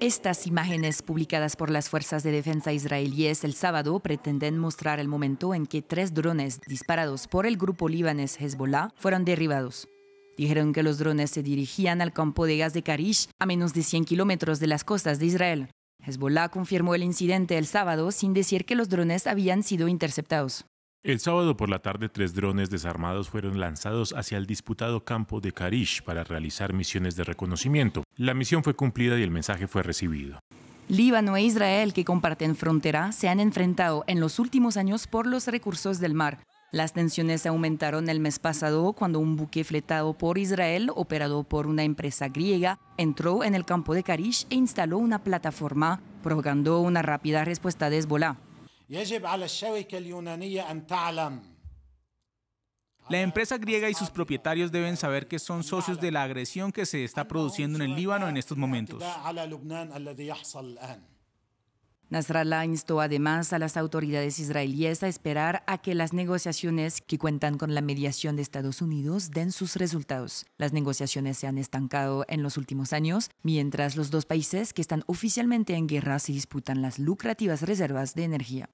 Estas imágenes publicadas por las fuerzas de defensa israelíes el sábado pretenden mostrar el momento en que tres drones disparados por el grupo libanés Hezbollah fueron derribados. Dijeron que los drones se dirigían al campo de gas de Karish, a menos de 100 kilómetros de las costas de Israel. Hezbollah confirmó el incidente el sábado sin decir que los drones habían sido interceptados. El sábado por la tarde, tres drones desarmados fueron lanzados hacia el disputado campo de Karish para realizar misiones de reconocimiento. La misión fue cumplida y el mensaje fue recibido. Líbano e Israel, que comparten frontera, se han enfrentado en los últimos años por los recursos del mar. Las tensiones aumentaron el mes pasado cuando un buque fletado por Israel, operado por una empresa griega, entró en el campo de Karish e instaló una plataforma, provocando una rápida respuesta de Hezbollah. La empresa griega y sus propietarios deben saber que son socios de la agresión que se está produciendo en el Líbano en estos momentos. Nasrallah instó además a las autoridades israelíes a esperar a que las negociaciones que cuentan con la mediación de Estados Unidos den sus resultados. Las negociaciones se han estancado en los últimos años, mientras los dos países que están oficialmente en guerra se disputan las lucrativas reservas de energía.